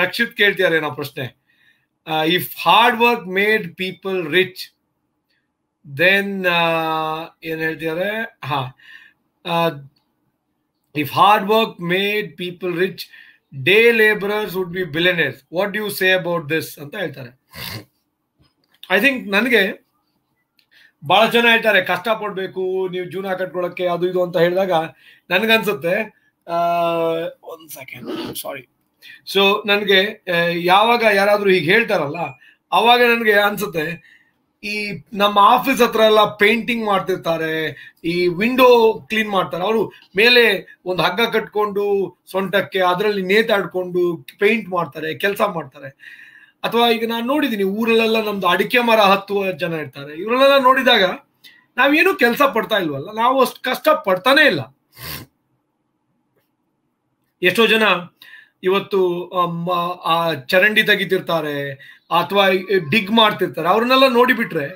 ರಕ್ಷಿತ್ ಕೇಳ್ತಿದ್ದಾರೆ ನಾವು ಪ್ರಶ್ನೆ if hard work made people rich then ಏನು ಹೇಳ್ತಿದ್ದಾರೆ ಹಾ if hard work made people rich day labourers would be billionaires what you say about this ಅಂತ ಹೇಳ್ತಾರೆ ಐ ಥಿಂಕ್ ನನಗೆ ಬಹಳ ಜನ ಹೇಳ್ತಾರೆ ಕಷ್ಟ ಪಡ್ಬೇಕು ನೀವು ಜೀವನ ಕಟ್ಕೊಳ್ಳಕ್ಕೆ ಅದು ಇದು ಅಂತ ಹೇಳಿದಾಗ ನನಗನ್ಸುತ್ತೆ ಒಂದು ಸೆಕೆಂಡ್ ಸಾರಿ ಸೊ ನನಗೆ ಯಾವಾಗ ಯಾರಾದರೂ ಹೀಗೆ ಹೇಳ್ತಾರಲ್ಲ ಅವಾಗ ನನಗೆ ಅನ್ಸುತ್ತೆ ಈ ನಮ್ಮ ಆಫೀಸ್ ಹತ್ರ ಎಲ್ಲ ಪೇಂಟಿಂಗ್ ಮಾಡ್ತಿರ್ತಾರೆ ಈ ವಿಂಡೋ ಕ್ಲೀನ್ ಮಾಡ್ತಾರೆ ಅವರು ಮೇಲೆ ಒಂದು ಹಗ್ಗ ಕಟ್ಕೊಂಡು ಸೊಂಟಕ್ಕೆ ಅದರಲ್ಲಿ ನೇತಾಡ್ಕೊಂಡು ಪೇಂಟ್ ಮಾಡ್ತಾರೆ ಕೆಲಸ ಮಾಡ್ತಾರೆ ಅಥವಾ ಈಗ ನಾನು ನೋಡಿದ್ದೀನಿ ಊರಲ್ಲೆಲ್ಲ ನಮ್ದು ಅಡಿಕೆ ಮರ ಹತ್ತುವ ಜನ ಇರ್ತಾರೆ ಇವರಲ್ಲೆಲ್ಲ ನೋಡಿದಾಗ ನಾವೇನು ಕೆಲಸ ಪಡ್ತಾ ಇಲ್ವಲ್ಲ ನಾವು ಅಷ್ಟು ಕಷ್ಟ ಪಡ್ತಾನೆ ಇಲ್ಲ ಎಷ್ಟೋ ಜನ ಇವತ್ತು ಆ ಚರಂಡಿ ತೆಗಿತಿರ್ತಾರೆ ಅಥವಾ ಡಿಗ್ ಮಾಡ್ತಿರ್ತಾರೆ ಅವ್ರನ್ನೆಲ್ಲ ನೋಡಿಬಿಟ್ರೆ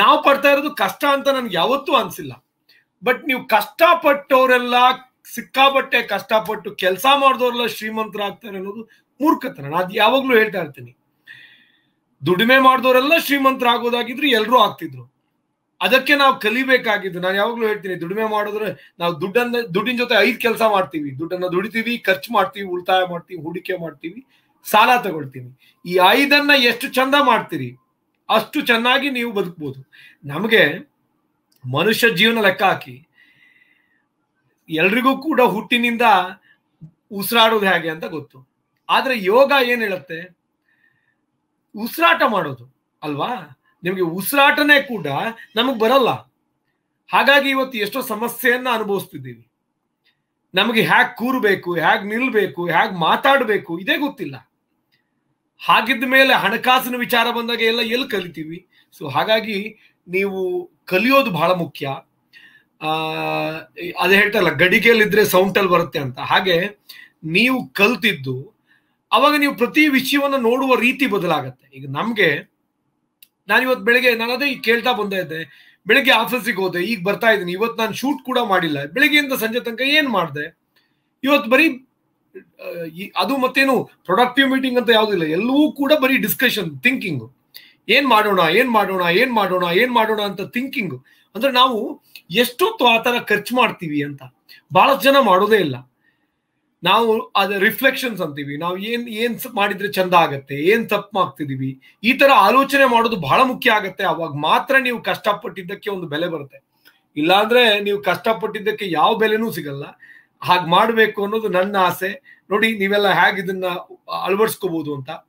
ನಾವು ಪಡ್ತಾ ಇರೋದು ಕಷ್ಟ ಅಂತ ನನ್ಗೆ ಯಾವತ್ತೂ ಅನ್ಸಿಲ್ಲ ಬಟ್ ನೀವು ಕಷ್ಟಪಟ್ಟವರೆಲ್ಲ ಸಿಕ್ಕಾಪಟ್ಟೆ ಕಷ್ಟಪಟ್ಟು ಕೆಲಸ ಮಾಡಿದವರೆಲ್ಲ ಶ್ರೀಮಂತರಾಗ್ತಾರೆ ಅನ್ನೋದು ಮೂರ್ಖತನ ಅದು ಯಾವಾಗ್ಲೂ ಹೇಳ್ತಾ ಇರ್ತೀನಿ ದುಡಿಮೆ ಮಾಡಿದವರೆಲ್ಲ ಶ್ರೀಮಂತರಾಗೋದಾಗಿದ್ರು ಎಲ್ಲರೂ ಆಗ್ತಿದ್ರು ಅದಕ್ಕೆ ನಾವು ಕಲಿಬೇಕಾಗಿದ್ದು ನಾನು ಯಾವಾಗ್ಲೂ ಹೇಳ್ತೀನಿ ದುಡಿಮೆ ಮಾಡಿದ್ರೆ ನಾವು ದುಡ್ಡನ್ನ ದುಡ್ಡಿನ ಜೊತೆ ಐದು ಕೆಲಸ ಮಾಡ್ತೀವಿ ದುಡ್ಡನ್ನ ದುಡಿತೀವಿ ಖರ್ಚು ಮಾಡ್ತೀವಿ ಉಳಿತಾಯ ಮಾಡ್ತೀವಿ ಹೂಡಿಕೆ ಮಾಡ್ತೀವಿ ಸಾಲ ತಗೊಳ್ತೀವಿ ಈ ಐದನ್ನ ಎಷ್ಟು ಚಂದ ಮಾಡ್ತೀರಿ ಅಷ್ಟು ಚೆನ್ನಾಗಿ ನೀವು ಬದುಕ್ಬೋದು ನಮಗೆ ಮನುಷ್ಯ ಜೀವನ ಲೆಕ್ಕ ಹಾಕಿ ಎಲ್ರಿಗೂ ಕೂಡ ಹುಟ್ಟಿನಿಂದ ಉಸಿರಾಡೋದು ಹೇಗೆ ಅಂತ ಗೊತ್ತು ಆದ್ರೆ ಯೋಗ ಏನ್ ಹೇಳುತ್ತೆ ಉಸಿರಾಟ ಮಾಡೋದು ಅಲ್ವಾ ನಿಮಗೆ ಉಸಿರಾಟನೆ ಕೂಡ ನಮಗೆ ಬರಲ್ಲ ಹಾಗಾಗಿ ಇವತ್ತು ಎಷ್ಟೋ ಸಮಸ್ಯೆಯನ್ನು ಅನುಭವಿಸ್ತಿದ್ದೀವಿ ನಮಗೆ ಹ್ಯಾಕ್ ಕೂರಬೇಕು ಹ್ಯಾಕ್ ನಿಲ್ಬೇಕು ಹ್ಯಾಕ್ ಮಾತಾಡಬೇಕು ಇದೇ ಗೊತ್ತಿಲ್ಲ ಹಾಗಿದ್ದ ಮೇಲೆ ಹಣಕಾಸಿನ ವಿಚಾರ ಬಂದಾಗ ಎಲ್ಲ ಎಲ್ಲಿ ಕಲಿತೀವಿ ಸೊ ಹಾಗಾಗಿ ನೀವು ಕಲಿಯೋದು ಬಹಳ ಮುಖ್ಯ ಅದೇ ಹೇಳ್ತಾರಲ್ಲ ಇದ್ರೆ ಸೌಂಟಲ್ಲಿ ಬರುತ್ತೆ ಅಂತ ಹಾಗೆ ನೀವು ಕಲ್ತಿದ್ದು ಅವಾಗ ನೀವು ಪ್ರತಿ ವಿಷಯವನ್ನು ನೋಡುವ ರೀತಿ ಬದಲಾಗತ್ತೆ ಈಗ ನಮಗೆ ನಾನು ಇವತ್ತು ಬೆಳಿಗ್ಗೆ ನಾನು ಅದೇ ಈಗ ಕೇಳ್ತಾ ಬಂದೇ ಇದ್ದೆ ಬೆಳಿಗ್ಗೆ ಆಫೀಸಿಗೆ ಹೋದೆ ಈಗ ಬರ್ತಾ ಇದ್ದೀನಿ ಇವತ್ತು ನಾನು ಶೂಟ್ ಕೂಡ ಮಾಡಿಲ್ಲ ಬೆಳಿಗ್ಗೆಯಿಂದ ಸಂಜೆ ತನಕ ಏನು ಮಾಡಿದೆ ಇವತ್ತು ಬರೀ ಅದು ಮತ್ತೇನು ಪ್ರೊಡಕ್ಟಿವ್ ಮೀಟಿಂಗ್ ಅಂತ ಇಲ್ಲ ಎಲ್ಲವೂ ಕೂಡ ಬರೀ ಡಿಸ್ಕಷನ್ ಥಿಂಕಿಂಗು ಏನು ಮಾಡೋಣ ಏನು ಮಾಡೋಣ ಏನು ಮಾಡೋಣ ಏನು ಮಾಡೋಣ ಅಂತ ಥಿಂಕಿಂಗ್ ಅಂದರೆ ನಾವು ಎಷ್ಟೊತ್ತು ಆ ಥರ ಖರ್ಚು ಮಾಡ್ತೀವಿ ಅಂತ ಬಹಳಷ್ಟು ಜನ ಮಾಡೋದೇ ಇಲ್ಲ ನಾವು ಅದ್ರ ರಿಫ್ಲೆಕ್ಷನ್ಸ್ ಅಂತೀವಿ ನಾವು ಏನ್ ಏನ್ ಮಾಡಿದ್ರೆ ಚಂದ ಆಗತ್ತೆ ಏನ್ ತಪ್ಪು ಮಾಡ್ತಿದೀವಿ ಈ ತರ ಆಲೋಚನೆ ಮಾಡೋದು ಬಹಳ ಮುಖ್ಯ ಆಗತ್ತೆ ಅವಾಗ ಮಾತ್ರ ನೀವು ಕಷ್ಟಪಟ್ಟಿದ್ದಕ್ಕೆ ಒಂದು ಬೆಲೆ ಬರುತ್ತೆ ಇಲ್ಲಾಂದ್ರೆ ನೀವು ಕಷ್ಟಪಟ್ಟಿದ್ದಕ್ಕೆ ಯಾವ ಬೆಲೆನೂ ಸಿಗಲ್ಲ ಹಾಗೆ ಮಾಡಬೇಕು ಅನ್ನೋದು ನನ್ನ ಆಸೆ ನೋಡಿ ನೀವೆಲ್ಲ ಹೇಗೆ ಇದನ್ನ ಅಳವಡಿಸ್ಕೋಬಹುದು ಅಂತ